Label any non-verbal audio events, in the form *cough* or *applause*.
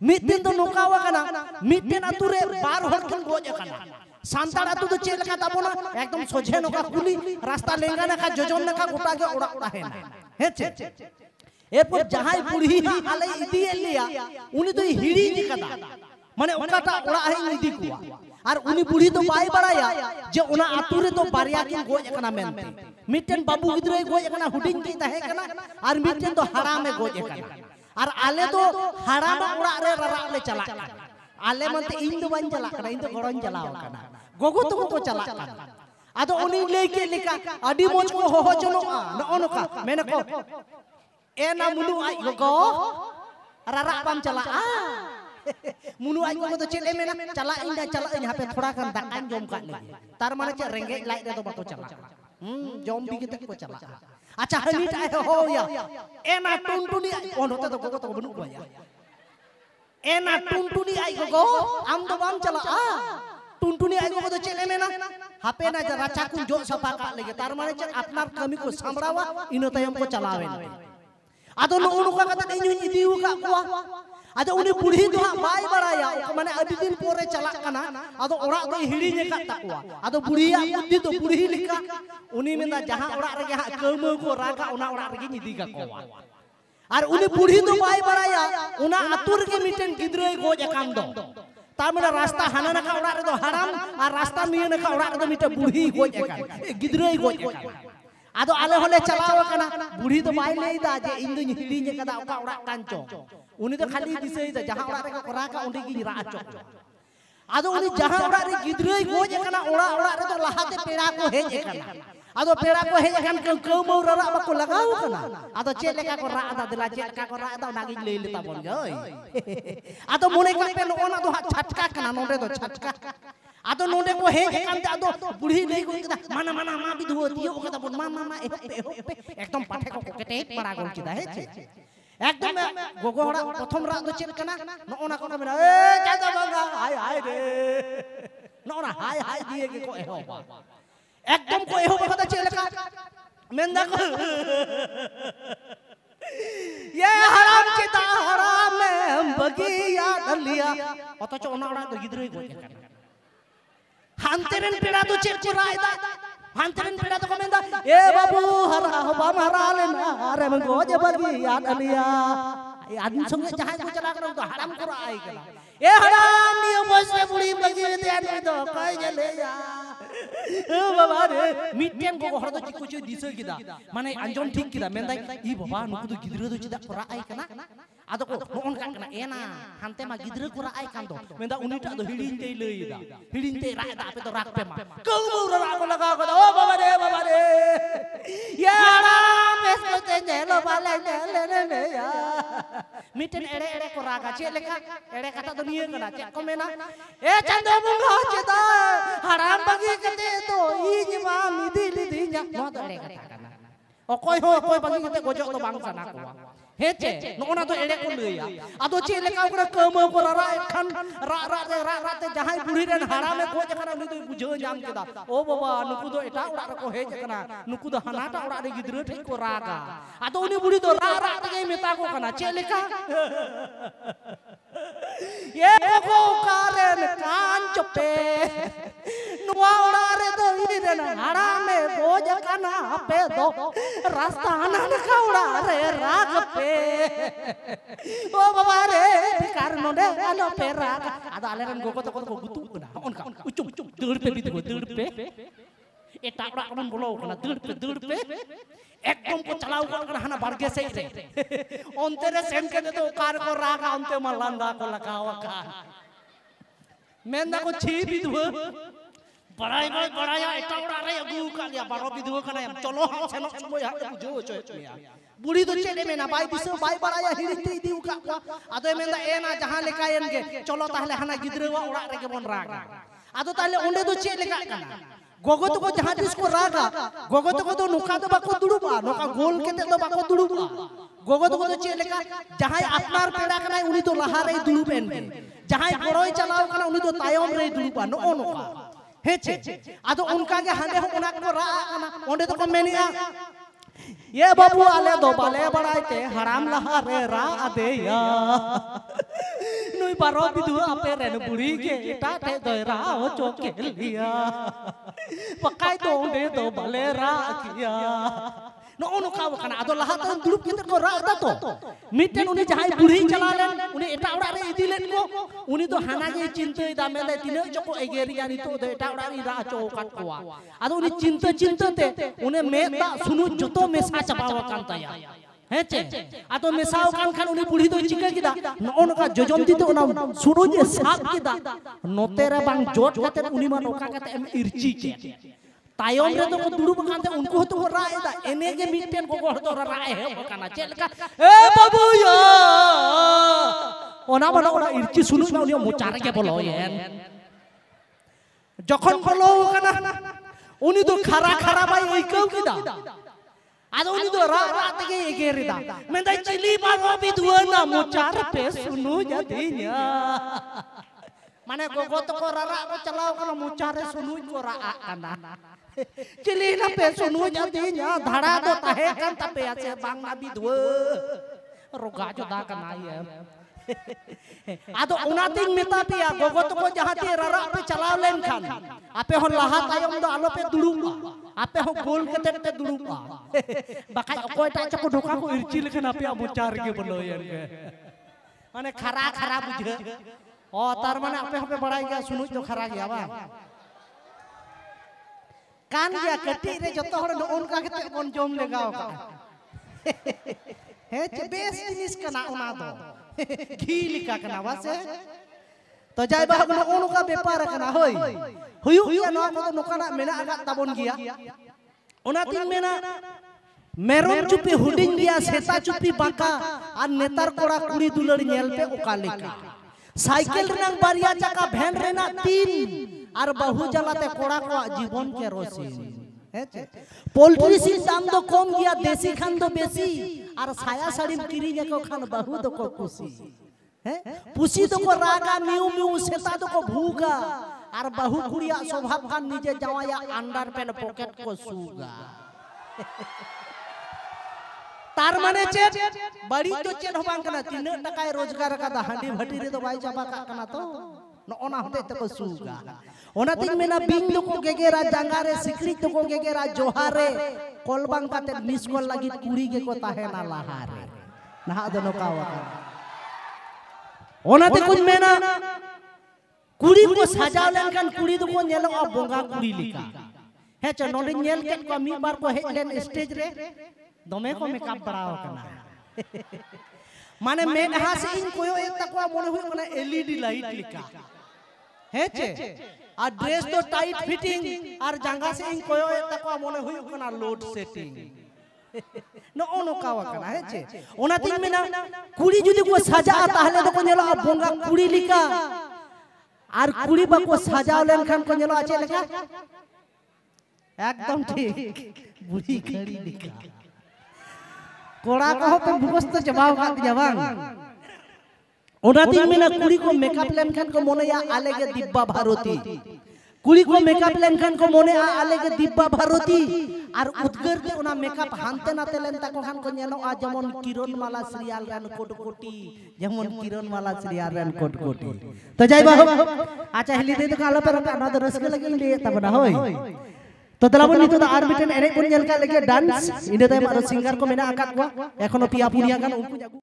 ᱢᱤᱫᱴᱮᱱ ᱫᱚ ᱱᱚᱝᱠᱟᱣ ᱟᱠᱟᱱᱟ ᱢᱤᱫᱴᱮᱱ ᱟᱛᱩ ᱨᱮ ᱵᱟᱨ ᱦᱚᱲ ᱠᱷᱚᱱ ᱜᱚᱡ ᱟᱠᱟᱱᱟ ᱥᱟᱱᱛᱟᱲ ᱟᱛᱩ ᱫᱚ ᱪᱮᱫ ᱞᱮᱠᱟ ᱛᱟᱵᱚᱱᱟ ᱮᱠᱫᱚᱢ ᱥᱚᱡᱷᱮ ᱱᱚᱝᱠᱟ ᱠᱩᱞᱤ ᱨᱟᱥᱛᱟ ᱞᱮᱸᱜᱟ ᱱᱟᱠᱟ ᱡᱚᱡᱚᱢ ᱱᱟᱠᱟ ᱜᱚᱴᱟ ᱜᱮ ᱚᱲᱟᱜ ᱛᱟᱦᱮᱱᱟ ᱦᱮᱸ ᱪᱮ এরপর ᱡᱟᱦᱟᱸᱭ ᱵᱩᱲᱦᱤ আলে ইদিয়ে ᱞᱮᱭᱟ ᱩᱱᱤ ᱫᱚᱭ হিড়ি নিকাদা ᱢᱟᱱᱮ ওকাটা ᱚᱲᱟᱜ হে ইদি কুয়া আর উনি বুড়ি তো বাই বাড়ায়া যে ওনা আতুরে তো বারিয়া কিন গোজ একনা মেনতে মিটেন বাবু গিদ্রে গোজ একনা হুডিং কি তাহে কানা আর মিটেন তো হারামে গোজ একনা Ar ale to harama urak re rarak indu ban calak kana indu koron Gogo tu kutu calak kana. Ato uni adi mochko hoho cholo a. Na ono ka menako. pam calak a. Munu ai gogo ah. *laughs* to cil inda calak ini hape thora takan jom Tar mana cek rengge lai re to bato calak. Hmm, jom Acah ini tak oh ya. Enak tuntun ini. Oh no, tak tak tak benuk ya. Enak tuntun ini ayo go. Am tu bang cala. Ah, tuntun ini ayo go tu cile mena. Hape na jara cakun jok sapa kak lagi. Tar mana cak kami ko samrawa. Ino tayam ko cala wen. Atau nu unuk kata denyun itu kak kuah ada unik pulih itu hak mai baraya kemana adi din pore calak kana atau orang tu hilinya kat takwa atau buria budi tu pulih lika uni minta jaha orang lagi hak kemu ku raka una orang lagi nyidi ka kowa ar uni itu mai baraya una atur ke miten gidro ego jakam do tar mana rasta hana nak orang itu haram ar rasta mie nak orang itu mita pulih ego jakam gidro ego atau ale hole calak kana pulih itu mai leida je indu nyidi nyekata orang kancong উনি তো খালি দিশাই যে যাহা ওরা রেখে করা কা উনি গিয়ে রা চক আদো উনি যাহা ওরা রে গিদ্রই গোজ একানা ওড়া ওড়া রে তো লাহাতে পেড়া কো হেজ একানা আদো পেড়া কো হেজ একান কেউ কেউ মৌরা রা কো লাগাও কানা আদো চে লেখা কো রা আদা দিলা চে লেখা কো রা আদা নাগি লই লেতা বল গই আদো মনে কা পেন ওনা দো হাত ছাটকা কানা নরে দো ছাটকা আদো নোডে কো হেজ হে একান্তে আদো বুড়ি নেই কো কিদা মানা মানা মা বিধু দিও কথা বল মা মা মা একদম পাঠে কো কেটে পড়া গল চিদা হে একদম গোগো হড়া প্রথম রাগ দো চেদ কানা নওনা কোনা মেরা এ চাদা বাবা হাই হাই রে নওনা হাই হাই দিয়ে গে কো এহো একদম কো এহো কথা চেদ লেখা মেন্দা কো ये हराम चिता हराम में बगिया दलिया অথচ ওনা ওনা গিদ্রই গোজে কানা হান্তেরেন পেড়া তো চেদ রায় দা Hantarin pendatu komenda. Eh babu hara hoba maralin. Hara menggoja bagi atalia. Adin sungai jahat ku celakan untuk haram kurai. Eh haram dia bosnya puli bagi itu yang itu. Kaya jeleya. মিটেন গো ঘর তো কিছু দিছে কিদা মানে আঞ্জন ঠিক কিদা মেন দাই ই বাবা নুকু তো গিদরে তো চিদা করা আই কানা ᱟᱫᱚ ᱠᱚ ᱦᱚᱸᱜᱼᱚᱱᱠᱟᱜ ᱠᱟᱱᱟ ᱮᱱᱟ ᱦᱟᱱᱛᱮ ᱢᱟ ᱜᱤᱫᱽᱨᱟᱹ ᱠᱚ ᱨᱟᱜ ᱟᱭ ᱠᱟᱱ ᱫᱚ ᱢᱮᱱᱫᱟ ᱩᱱᱤᱴᱟᱜ ᱫᱚ ᱦᱤᱲᱤᱧ ᱛᱮᱭ ᱞᱟᱹᱭᱮᱫᱟ ᱦᱤᱲᱤᱧ ᱛᱮᱭ ᱨᱟᱜ ᱮᱫᱟ ᱟᱯᱮ ᱫᱚ ᱨᱟᱜ ᱯᱮ ᱢᱟ ᱠᱟᱹᱣᱢᱟᱹᱣ ᱨᱮ ᱨᱟᱜ ᱠᱚ ᱞᱟᱜᱟᱣ ᱠᱟᱫᱟ ᱚ ᱵᱟᱵᱟ ᱨᱮ ᱵᱟᱵᱟ ᱨᱮ ᱭᱟᱲᱟ ᱵᱮᱥ ᱠᱚᱛᱮ ᱧᱮᱞᱚ ᱵᱟᱞᱮ ᱧᱮᱞ ᱞᱮ ᱢᱮᱭᱟ ᱢᱤᱫᱴᱮᱱ ᱮᱲᱮ ᱮᱲᱮ ᱠᱚ ᱨᱟᱜᱟ ᱪᱮᱫ ᱞᱮᱠᱟ ᱮᱲᱮ ᱠᱟᱛᱷᱟ ᱫᱚ ᱱᱤᱭᱟᱹ ᱠᱟᱱᱟ ᱪᱮᱫ ᱠᱚ ᱢᱮᱱᱟ ᱮ ᱪᱟᱸᱫᱚ ᱵᱚᱸᱜᱟ ᱪᱮᱫᱟᱜ ᱦᱟᱲᱟᱢ ᱵᱟᱹᱜᱤ ᱠᱟᱛᱮ ᱫᱚ ᱤᱧ ᱢᱟ ᱢᱤᱫᱤ ᱞᱤᱫᱤᱧᱟ ᱱᱚᱣᱟ ᱫᱚ ᱮᱲᱮ ᱠᱟᱛᱷᱟ ᱠᱟᱱᱟ ᱚᱠᱚᱭ ᱦᱚᱸ ᱚᱠᱚᱭ ᱵᱟᱹᱜᱤ ᱠᱟᱛᱮ ᱜᱚᱡᱚᱜ ᱫᱚ ᱵᱟᱝ ᱥᱟᱱᱟ ᱠᱚᱣᱟ hece nona to elek ulu ya ato che elek aku ra kemo ko ra ra khan ra ra te ra ra te jahai buri ren haram e khoj khana ulu to bujo jam keda o baba nuku to eta ura ra ko hece kana nuku to hana ta ura re gidra thik ko raga ato uni buri to ra ra te gai meta ko kana che elek ye bo ko karen kan chope Vawda रे तो इरन हाड़ा में बोझ कना पे दो रास्ता आनन कावड़ा रे राग पे ओ बाबा रे भिकार नोडे आलो पे राग आदा आलेरन गोको तो को गुतु ना उनका उचुम दड़ पे बिदो दड़ पे एटा ओड़ा ओनन बोलो कना दड़ पे दड़ पे एकदम को चलाव कर कर हना बारगे से रे ओनते सेम के तो कार को रागा ओनते मलांदा को लगावा का मेंदा को छी बिदो पढ़ाई में बढ़ाया एटा उड़ा रे अगु का लिया बारो बिदुओ का नाम चलो हम सेनो समय हाथ बुझो चो मिया बुढ़ी तो चले में ना बाई दिसो बाई बढ़ाया हिरिते दी उका का आदो मेंदा ए ना जहां लेका एन के चलो ताहले हना गिदरेवा उड़ा रे के बोन राग आदो ताहले ओंडे तो चले लेका काना गोगो तो को जहां दिस को रागा गोगो तो को तो नुका तो बाको दुड़ुबा नुका गोल केते तो बाको दुड़ुबा गोगो तो को तो चले लेका जहां अपनार पेड़ा कना उनी तो लहारे दुड़ुबेन जहां बड़ोय चलाव कना उनी तो तायम रे दुड़ुबा नो नुका hece atau unka ge hande hon unak ko raa ana onde to kon menia ye ya ya babu ale ke haram laha ya. *laughs* nui paro bidu ape ren buri ke ta te do raa o *laughs* pakai to onde do bale raa ᱱᱚᱜᱼᱚ ᱱᱚᱝᱠᱟ ᱟᱠᱟᱱᱟ ᱟᱫᱚ ᱞᱟᱦᱟ ᱛᱮ ᱫᱩᱲᱩᱵ ᱠᱟᱛᱮ ᱠᱚ ᱨᱟᱜ ᱮᱫᱟ ᱛᱚ ᱢᱤᱫᱴᱮᱱ ᱩᱱᱤ ᱡᱟᱦᱟᱸᱭ ᱵᱩᱲᱦᱤ ᱪᱟᱞᱟᱣ ᱞᱮᱱ ᱩᱱᱤ ᱮᱴᱟᱜ ᱚᱲᱟᱜ ᱨᱮ ᱤᱫᱤ ᱞᱮᱫ ᱠᱚ ᱩᱱᱤ ᱫᱚ ᱦᱟᱱᱟ ᱜᱮᱭ ᱪᱤᱱᱛᱟᱹᱭᱮᱫᱟ ᱢᱮᱱᱫᱟᱭ ᱛᱤᱱᱟᱹᱜ ᱪᱚᱠᱚ ᱮᱜᱮᱨᱤᱭᱟ ᱱᱤᱛᱚᱜ ᱫᱚ ᱮᱴᱟᱜ ᱚᱲᱟᱜ ᱨᱮᱧ ᱨᱟᱜ ᱦᱚᱪᱚ ᱟᱠᱟᱫ ᱠᱚᱣᱟ ᱟᱫᱚ ᱩᱱᱤ ᱪᱤᱱᱛᱟᱹ ᱪᱤᱱᱛᱟᱹ ᱛᱮ ᱩᱱᱤ ᱢᱮᱫ ᱫᱟᱜ ᱥᱩᱱᱩᱡ ᱡᱚᱛᱚ ᱢᱮᱥᱟ ᱪᱟᱵᱟᱣ ᱟᱠᱟᱱ ᱛᱟᱭᱟ है चे आतो मेसाव कान खान उनी बुढ़ी तो चिका किदा नओ नका जोजम दिते उना सुरुज साप किदा नोतेरा बांग जोट काते उनी मा नोका काते एम इरची के ᱛᱟᱭᱚᱢ ᱨᱮᱫᱚ ᱠᱚ ᱫᱩᱲᱩᱵ ᱠᱟᱱᱛᱮ ᱩᱱᱠᱩ ᱦᱚᱸᱛᱚ ᱠᱚ ᱨᱟᱜ ᱮᱫᱟ ᱮᱱᱮ ᱜᱮ ᱢᱤᱫᱴᱮᱱ ᱜᱚᱜᱚ ᱦᱚᱲ ᱫᱚ ᱨᱟᱜ ᱮᱦᱚᱵ ᱠᱟᱱᱟ ᱪᱮᱫ ᱞᱮᱠᱟ ᱮ ᱵᱟᱹᱵᱩᱭᱟ ᱚᱱᱟ ᱵᱚᱞᱚ ᱚᱱᱟ ᱤᱨᱪᱤ ᱥᱩᱱᱩᱢ ᱩᱱᱤ ᱢᱚᱪᱟ ᱨᱮᱜᱮ ᱵᱚᱞᱚᱭᱮᱱ ᱡᱚᱠᱷᱚᱱ ᱵᱚᱞᱚ ᱠᱟᱱᱟ ᱩᱱᱤ ᱫᱚ ᱠᱷᱟᱨᱟ ᱠᱷᱟᱨᱟ ᱵᱟᱭ ᱟᱹᱭᱠᱟᱹᱣ ᱠᱮᱫᱟ ᱟᱫᱚ ᱩᱱᱤ ᱫᱚ ᱨᱟᱜ ᱨᱟᱜ ᱛᱮᱜᱮ ᱮᱜᱮᱨᱮᱫᱟ ᱢᱮᱱᱫᱟᱭ ᱪᱤᱞᱤ ᱵᱟᱨᱚ ᱵᱤᱫᱩᱣᱟᱹᱱᱟ ᱢᱚᱪᱟ ᱨᱮᱯᱮ ᱥᱩᱱᱩ ᱡᱟᱫᱤᱧᱟ ᱢᱟᱱᱮ ᱜᱚᱜᱚ ᱛᱟᱠᱚ ᱨᱟᱜ ᱠᱚ ᱪᱟᱞᱟᱣ ᱠᱟᱱᱟ ᱢᱚᱪᱟ ᱨᱮ ᱥᱩᱱᱩᱡ ᱠᱚ ᱨᱟᱜ ᱠᱟᱱᱟ Cilina pesu nu nyadinya dhara do tahekan tapi ace bang nabi Ruga juta kan ayam. Ado unating mita pia gogo tuko jahati rara pe calau lengkan. Ape hon lahat ayam do alo pe dulung Ape hon gol dulung pa. Bakai oko ita cepu duka ku ircil kan api amu cari ke peloyan ke. kara kara bujhe. Oh tar mana ape hon pe bada iya kara iya कान गया कटी रे जत हर उनका के बन जोम लगाओ का हे चे बेस जिनिस कना ओना दो *laughs* घी लिका कना वासे तो जाय बाबा बना उनका व्यापार कना होय हुयु या नोआ को नोकाना मेना आगा ताबन गिया ओना तीन मेना मेरोन चुपी हुडिंग दिया सेता चुपी बाका आ नेतार कोड़ा कुड़ी दुलड़ नेल पे ओका लेका साइकिल रेना बारिया चाका भेन रेना तीन আর বাহু জ্বালাতে কড়া কড়া জীবনকে রসিন হ্যাঁ, হ্যাঁ, পোলট্রি সির দাম তো কম গিয়া দেশি খান তো বেশি আর ছায়া শাড়ি কিরি যাকো খান বাহু তো খুশি পুষি তো রাগা মিউ মিউ সেতা তো ভুগা আর বাহু কুড়িয়া স্বভাব খান নিজে জামাইয়া আন্ডার প্যান্ট পকেট কো সুগা তার মানে চেট মানে বাড়ি তো চেট হবান কানা তিন টাকায় রোজগার কাদা হাঁডি ভাটি রে তো বাই চাপা কানা তো ona te te kosuga. Onah ting mena bindu ko gegera jangare sikri tu ko gegera johare. Kolbang kate miskol lagi kuri ge ko tahena lahare. Nah adono kawat. ona te kun mena kuri ko sajalan kan kuri tu ko nyelong a bonga kuri lika. Hecha nolin nyel ken ko mi bar ko hecha stage re. Dome ko mekap brao kana. *laughs* Mane mekha se in koyo etakwa mone hui mana LED light lika. হেচে আর dress তো tight fitting আর জাঙ্গা সিং কয়ো তাকো মনে হই কানা লোড সেটিং ᱱᱚᱜᱼᱚ ᱱᱚᱝᱠᱟᱣ ᱠᱟᱱᱟ ᱦᱮᱸ ᱪᱮ ᱚᱱᱟᱛᱤᱧ ᱢᱮᱱᱟ ᱠᱩᱲᱤ ᱡᱩᱫᱤ ᱠᱚ ᱥᱟᱡᱟᱜᱼᱟ ᱛᱟᱦᱞᱮ ᱫᱚᱠᱚ ᱧᱮᱞᱚᱜᱼᱟ ᱵᱚᱸᱜᱟ ᱠᱩᱲᱤ ᱞᱮᱠᱟ আর কুড়ি বাকো সাজাও লেন খান কো নেলো আছে লেখা একদম ঠিক বুড়ি কুড়ি লিখা কোড়া কহ পে মুখস্থ জবাব কাট দিয়া උනතින් මෙල කුරිකෝ මේකප් ලෙන්කන්කෝ මොනයා අලෙගේ දිබ්බා භාරතී කුරිකෝ මේකප් ලෙන්කන්කෝ මොනයා අලෙගේ දිබ්බා භාරතී আর উদ্গার তে ওনা মেকআপ হানতে নাতে লেন তা কোহান কো নেলোয়া যেমন কিরণমালা সিরিয়াল রান কোটকোটি যেমন কিরণমালা সিরিয়াল রান কোটকোটি তো যাই বাহু আচ্ছা হেলি দে তো আলো পর আনা তো রসকে লাগি লিয়ে তাবনা হই তো তালাবো নিতো তো আর মিটেন এনে কোন জেলকা লাগে ডান্স ইন্ডিয়াতে মারো সিঙ্গার কো মেনা আকাত কো এখনো পিয়া পুরিয়া গান উনকু